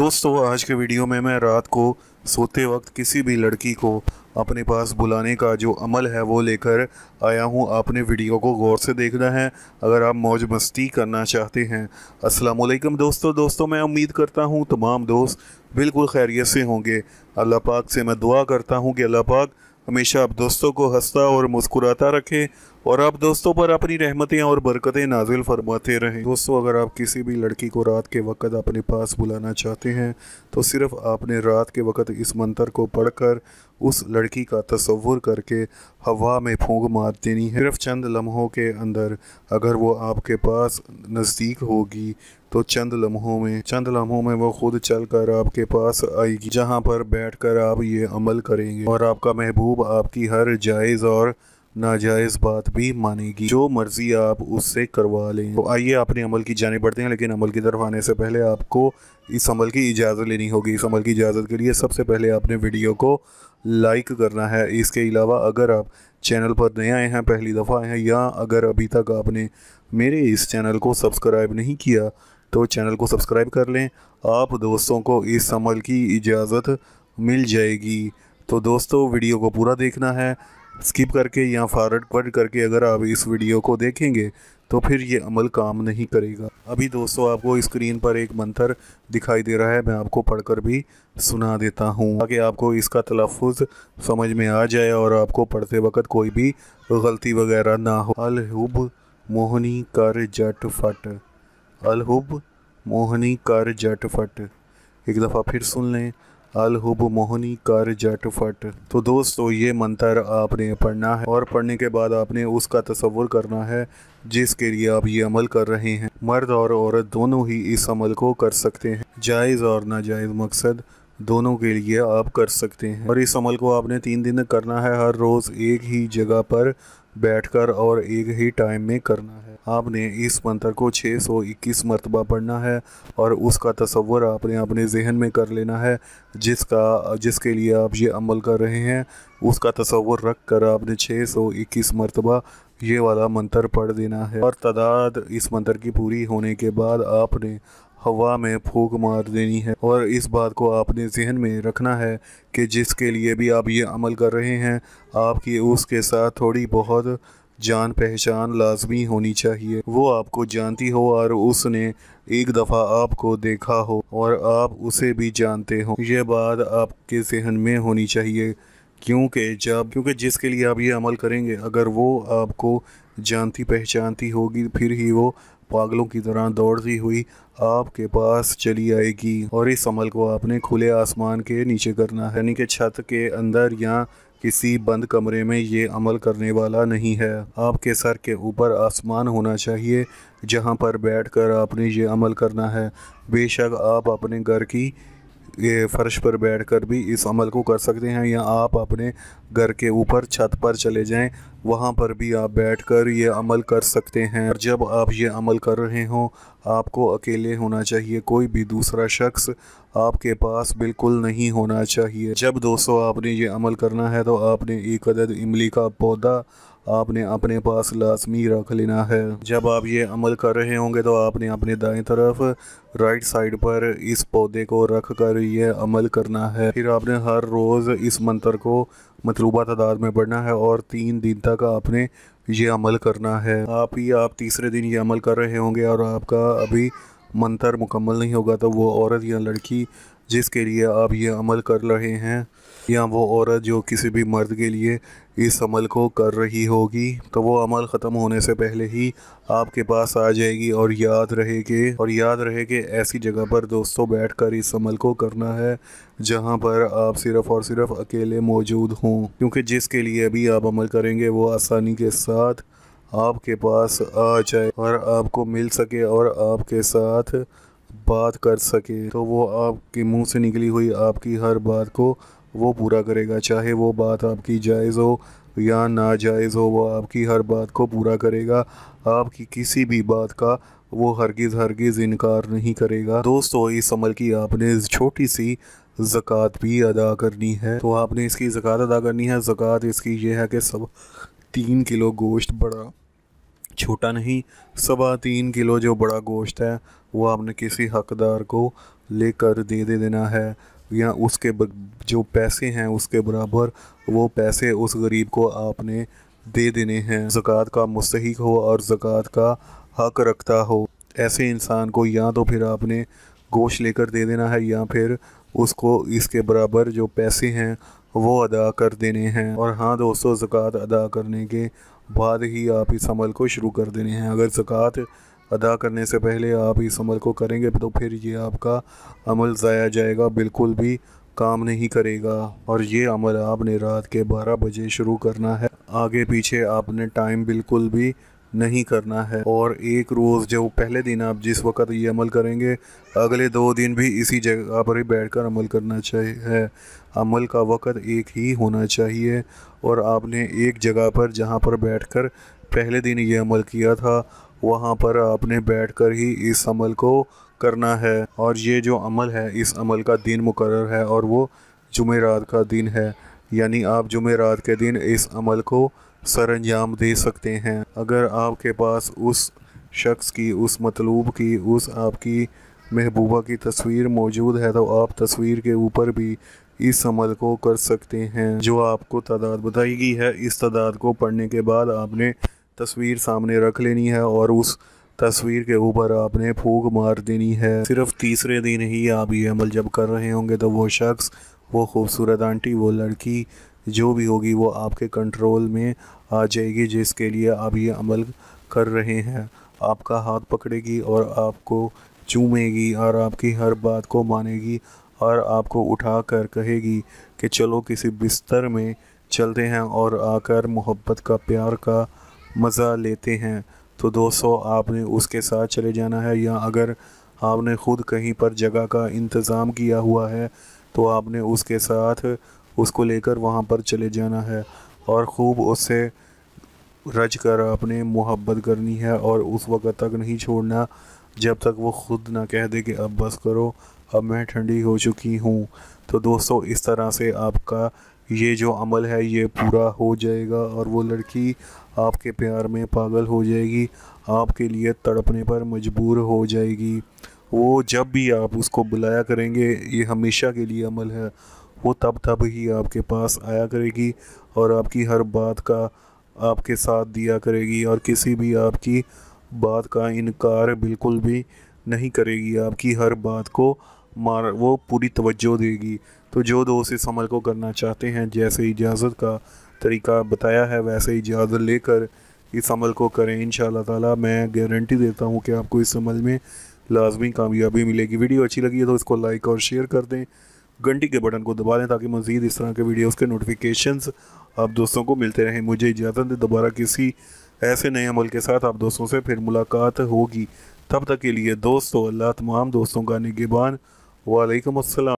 दोस्तों आज के वीडियो में मैं रात को सोते वक्त किसी भी लड़की को अपने पास बुलाने का जो अमल है वो लेकर आया हूँ आपने वीडियो को गौर से देखना है अगर आप मौज मस्ती करना चाहते हैं असलम दोस्तों दोस्तों मैं उम्मीद करता हूँ तमाम दोस्त बिल्कुल खैरियत से होंगे अल्लाह पाक से मैं दुआ करता हूँ कि अल्लाह पाक हमेशा आप दोस्तों को हंसता और मुस्कुराता रखें और आप दोस्तों पर अपनी रहमतें और बरकतें नाजिल फरमाते रहें दोस्तों अगर आप किसी भी लड़की को रात के वक्त अपने पास बुलाना चाहते हैं तो सिर्फ आपने रात के वक्त इस मंत्र को पढ़कर उस लड़की का तस्वुर करके हवा में फूंक मार देनी है सिर्फ चंद लम्हों के अंदर अगर वो आपके पास नज़दीक होगी तो चंद लम्हों में चंद लम्हों में वो खुद चल कर आपके पास आएगी जहाँ पर बैठ कर आप ये अमल करेंगे और आपका महबूब आपकी हर जायज़ और नाजायज़ बात भी मानेगी जो मर्ज़ी आप उससे करवा लें तो आइए अपने अमल की जाने पड़ते हैं लेकिन अमल की तरफ आने से पहले आपको इस अमल की इजाज़त लेनी होगी इस अमल की इजाज़त के लिए सबसे पहले आपने वीडियो को लाइक करना है इसके अलावा अगर आप चैनल पर नए आए हैं पहली दफ़ा आए हैं या अगर अभी तक आपने मेरे इस चैनल को सब्सक्राइब नहीं किया तो चैनल को सब्सक्राइब कर लें आप दोस्तों को इस अमल की इजाज़त मिल जाएगी तो दोस्तों वीडियो को पूरा देखना है स्किप करके या फॉरवर्ड कट करके अगर आप इस वीडियो को देखेंगे तो फिर ये अमल काम नहीं करेगा अभी दोस्तों आपको स्क्रीन पर एक मंत्र दिखाई दे रहा है मैं आपको पढ़कर भी सुना देता हूँ ताकि आपको इसका तलफ़ समझ में आ जाए और आपको पढ़ते वक्त कोई भी गलती वगैरह ना हो अलहुब मोहनी कर जट फट अलहुब मोहनी कर जट फट एक दफ़ा फिर सुन लें अलहुब मोहनी कर जट फट तो दोस्तों ये मंत्र आपने पढ़ना है और पढ़ने के बाद आपने उसका तस्वुर करना है जिसके लिए आप ये अमल कर रहे हैं मर्द और औरत दोनों ही इस अमल को कर सकते हैं जायज़ और नाजायज़ मकसद दोनों के लिए आप कर सकते हैं और इस अमल को आपने तीन दिन करना है हर रोज़ एक ही जगह पर बैठकर और एक ही टाइम में करना है आपने इस मंत्र को 621 मरतबा पढ़ना है और उसका तस्वर आपने अपने जहन में कर लेना है जिसका जिसके लिए आप ये अमल कर रहे हैं उसका तस्वर रख कर आपने 621 मरतबा ये वाला मंत्र पढ़ देना है और तादाद इस मंत्र की पूरी होने के बाद आपने हवा में फूक मार देनी है और इस बात को आपने जहन में रखना है कि जिसके लिए भी आप ये अमल कर रहे हैं आपकी उसके साथ थोड़ी बहुत जान पहचान लाजमी होनी चाहिए वो आपको जानती हो और उसने एक दफ़ा आपको देखा हो और आप उसे भी जानते हो ये बात आपके जहन में होनी चाहिए क्योंकि जब क्योंकि जिसके लिए आप ये अमल करेंगे अगर वो आपको जानती पहचानती होगी फिर ही वो पागलों की तरह दौड़ती हुई आपके पास चली आएगी और इस अमल को आपने खुले आसमान के नीचे करना है यानी कि छत के अंदर या किसी बंद कमरे में ये अमल करने वाला नहीं है आपके सर के ऊपर आसमान होना चाहिए जहाँ पर बैठकर आपने ये अमल करना है बेशक आप अपने घर की ये फ़र्श पर बैठकर भी इस अमल को कर सकते हैं या आप अपने घर के ऊपर छत पर चले जाएं वहाँ पर भी आप बैठकर ये अमल कर सकते हैं और जब आप ये अमल कर रहे हों आपको अकेले होना चाहिए कोई भी दूसरा शख्स आपके पास बिल्कुल नहीं होना चाहिए जब दोस्तों आपने ये अमल करना है तो आपने एक अदद इमली का पौधा आपने अपने पास लाजमी रख लेना है जब आप ये अमल कर रहे होंगे तो आपने अपने दाएं तरफ राइट साइड पर इस पौधे को रख कर ये अमल करना है फिर आपने हर रोज़ इस मंत्र को मतलूबा तादाद में पढ़ना है और तीन दिन तक आपने ये अमल करना है आप ही आप तीसरे दिन ये अमल कर रहे होंगे और आपका अभी मंत्र मुकम्मल नहीं होगा तो वो औरत या लड़की जिसके लिए आप ये अमल कर रहे हैं या वो औरत जो किसी भी मर्द के लिए इस अमल को कर रही होगी तो वो अमल ख़त्म होने से पहले ही आपके पास आ जाएगी और याद रहे कि और याद रहे कि ऐसी जगह पर दोस्तों बैठकर इस अमल को करना है जहाँ पर आप सिर्फ़ और सिर्फ अकेले मौजूद हों क्योंकि जिसके लिए भी आप अमल करेंगे वो आसानी के साथ आपके पास आ जाए और आपको मिल सके और आपके साथ बात कर सके तो वो आपके मुंह से निकली हुई आपकी हर बात को वो पूरा करेगा चाहे वो बात आपकी जायज़ हो या नाजायज़ हो वो आपकी हर बात को पूरा करेगा आपकी किसी भी बात का वो हरगिज़ हरगिज़ इनकार नहीं करेगा दोस्तों इस अमल की आपने छोटी सी ज़क़़त भी अदा करनी है तो आपने इसकी ज़क़़त अदा करनी है ज़क़़त इसकी यह है कि सब तीन किलो गोश्त बड़ा छोटा नहीं सवा तीन किलो जो बड़ा गोश्त है वो आपने किसी हकदार को लेकर दे दे देना है या उसके जो पैसे हैं उसके बराबर वो पैसे उस गरीब को आपने दे देने हैं ज़क़़त का मुस्तक हो और ज़क़़त का हक रखता हो ऐसे इंसान को या तो फिर आपने गोश लेकर दे देना है या फिर उसको इसके बराबर जो पैसे हैं वो अदा कर देने हैं और हाँ दोस्तों ज़क़़त अदा करने के बाद ही आप इस अमल को शुरू कर देने हैं अगर ज़क़़त अदा करने से पहले आप इस अमल को करेंगे तो फिर ये आपका अमल ज़ाया जाएगा बिल्कुल भी काम नहीं करेगा और ये अमल आपने रात के 12 बजे शुरू करना है आगे पीछे आपने टाइम बिल्कुल भी नहीं करना है और एक रोज़ जो पहले दिन आप जिस वक्त ये अमल करेंगे अगले दो दिन भी इसी जगह पर ही बैठ कर अमल करना चाहिए अमल का वक़्त एक ही होना चाहिए और आपने एक जगह पर जहाँ पर बैठकर पहले दिन ये अमल किया था वहाँ पर आपने बैठ कर ही इस अमल को करना है और ये जो अमल है इस अमल का दिन मुकर है और वो जुमेरात का दिन है यानी आप जुमेरात के दिन इस अमल को सर अंजाम दे सकते हैं अगर आपके पास उस शख्स की उस मतलूब की उस आपकी महबूबा की तस्वीर मौजूद है तो आप तस्वीर के ऊपर भी इस अमल को कर सकते हैं जो आपको तादाद बताई गई है इस तादाद को पढ़ने के बाद आपने तस्वीर सामने रख लेनी है और उस तस्वीर के ऊपर आपने फूक मार देनी है सिर्फ तीसरे दिन ही आप ये अमल जब कर रहे होंगे तो वो शख्स वो खूबसूरत आंटी वो लड़की जो भी होगी वो आपके कंट्रोल में आ जाएगी जिसके लिए आप ये अमल कर रहे हैं आपका हाथ पकड़ेगी और आपको चूमेगी और आपकी हर बात को मानेगी और आपको उठा कर कहेगी कि चलो किसी बिस्तर में चलते हैं और आकर मोहब्बत का प्यार का मज़ा लेते हैं तो दोस्तों आपने उसके साथ चले जाना है या अगर आपने ख़ुद कहीं पर जगह का इंतज़ाम किया हुआ है तो आपने उसके साथ उसको लेकर वहाँ पर चले जाना है और ख़ूब उससे रज कर आपने मोहब्बत करनी है और उस वक़्त तक नहीं छोड़ना जब तक वो ख़ुद ना कह दे कि अब बस करो अब मैं ठंडी हो चुकी हूँ तो दोस्तों इस तरह से आपका ये जो अमल है ये पूरा हो जाएगा और वो लड़की आपके प्यार में पागल हो जाएगी आपके लिए तड़पने पर मजबूर हो जाएगी वो जब भी आप उसको बुलाया करेंगे ये हमेशा के लिए अमल है वो तब तब ही आपके पास आया करेगी और आपकी हर बात का आपके साथ दिया करेगी और किसी भी आपकी बात का इनकार बिल्कुल भी नहीं करेगी आपकी हर बात को मार वो पूरी तवज्जो देगी तो जो दोस्त इस अमल को करना चाहते हैं जैसे इजाज़त का तरीका बताया है वैसे ही ज़्यादा लेकर इस अमल को करें इन ताला मैं गारंटी देता हूँ कि आपको इस अमल में लाजमी कामयाबी मिलेगी वीडियो अच्छी लगी है तो इसको लाइक और शेयर कर दें घंटी के बटन को दबा दें ताकि मज़ीद इस तरह के वीडियोज़ के नोटिफिकेशन आप दोस्तों को मिलते रहें मुझे इजाज़त दें दोबारा किसी ऐसे नए अमल के साथ आप दोस्तों से फिर मुलाकात होगी तब तक के लिए दोस्तों अल्लाह तमाम दोस्तों का निगेबान वालेकुम असल